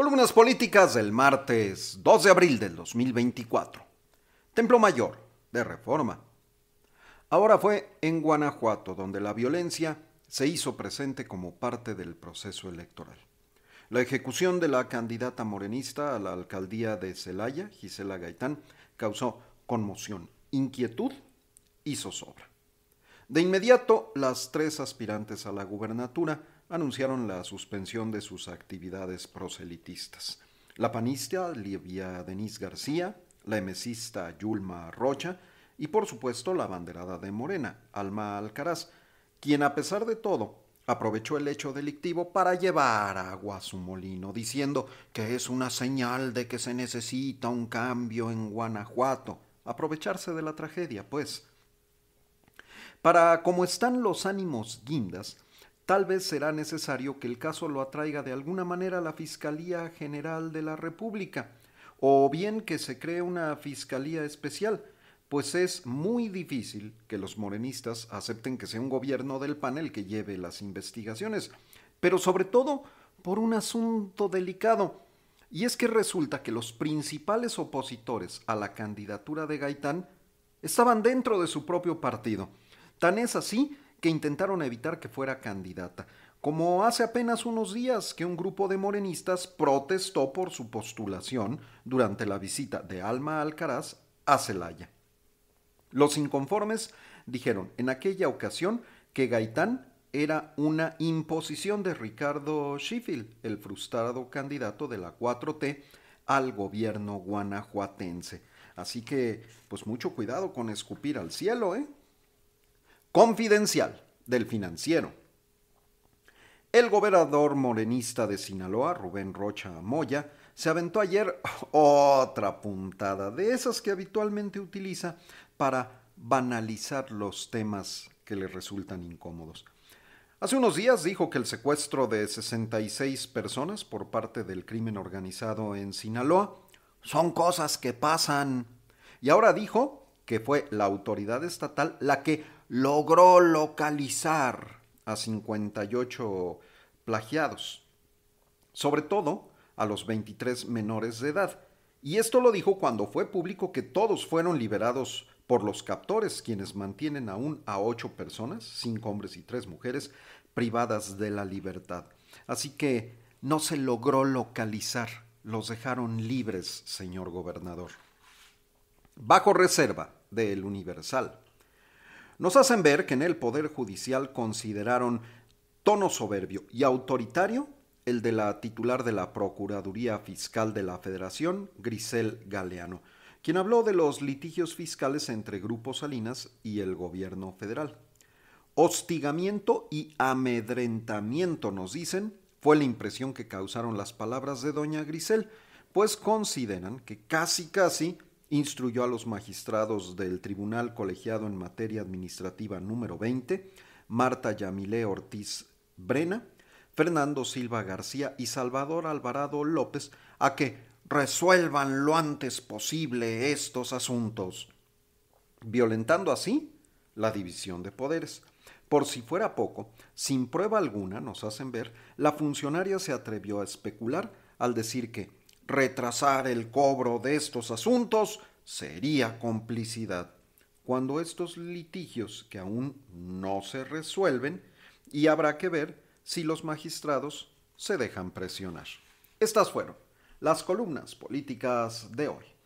Columnas políticas del martes 2 de abril del 2024. Templo Mayor, de reforma. Ahora fue en Guanajuato donde la violencia se hizo presente como parte del proceso electoral. La ejecución de la candidata morenista a la alcaldía de Celaya, Gisela Gaitán, causó conmoción, inquietud y zozobra. De inmediato, las tres aspirantes a la gubernatura anunciaron la suspensión de sus actividades proselitistas. La panista Livia Denise García, la emesista Yulma Rocha y por supuesto la banderada de Morena, Alma Alcaraz, quien a pesar de todo aprovechó el hecho delictivo para llevar agua a su molino, diciendo que es una señal de que se necesita un cambio en Guanajuato. Aprovecharse de la tragedia, pues. Para como están los ánimos guindas, Tal vez será necesario que el caso lo atraiga de alguna manera a la Fiscalía General de la República, o bien que se cree una Fiscalía Especial, pues es muy difícil que los morenistas acepten que sea un gobierno del panel que lleve las investigaciones, pero sobre todo por un asunto delicado, y es que resulta que los principales opositores a la candidatura de Gaitán estaban dentro de su propio partido. Tan es así que intentaron evitar que fuera candidata, como hace apenas unos días que un grupo de morenistas protestó por su postulación durante la visita de Alma Alcaraz a Celaya. Los inconformes dijeron en aquella ocasión que Gaitán era una imposición de Ricardo Schiffel, el frustrado candidato de la 4T al gobierno guanajuatense. Así que, pues mucho cuidado con escupir al cielo, ¿eh? Confidencial del financiero. El gobernador morenista de Sinaloa, Rubén Rocha Amoya, se aventó ayer otra puntada de esas que habitualmente utiliza para banalizar los temas que le resultan incómodos. Hace unos días dijo que el secuestro de 66 personas por parte del crimen organizado en Sinaloa son cosas que pasan. Y ahora dijo que fue la autoridad estatal la que logró localizar a 58 plagiados, sobre todo a los 23 menores de edad. Y esto lo dijo cuando fue público que todos fueron liberados por los captores, quienes mantienen aún a ocho personas, cinco hombres y tres mujeres, privadas de la libertad. Así que no se logró localizar, los dejaron libres, señor gobernador. Bajo reserva del Universal nos hacen ver que en el Poder Judicial consideraron tono soberbio y autoritario el de la titular de la Procuraduría Fiscal de la Federación, Grisel Galeano, quien habló de los litigios fiscales entre Grupo Salinas y el gobierno federal. Hostigamiento y amedrentamiento, nos dicen, fue la impresión que causaron las palabras de doña Grisel, pues consideran que casi casi instruyó a los magistrados del Tribunal Colegiado en Materia Administrativa número 20, Marta Yamilé Ortiz Brena, Fernando Silva García y Salvador Alvarado López a que resuelvan lo antes posible estos asuntos, violentando así la división de poderes. Por si fuera poco, sin prueba alguna, nos hacen ver, la funcionaria se atrevió a especular al decir que Retrasar el cobro de estos asuntos sería complicidad. Cuando estos litigios que aún no se resuelven, y habrá que ver si los magistrados se dejan presionar. Estas fueron las columnas políticas de hoy.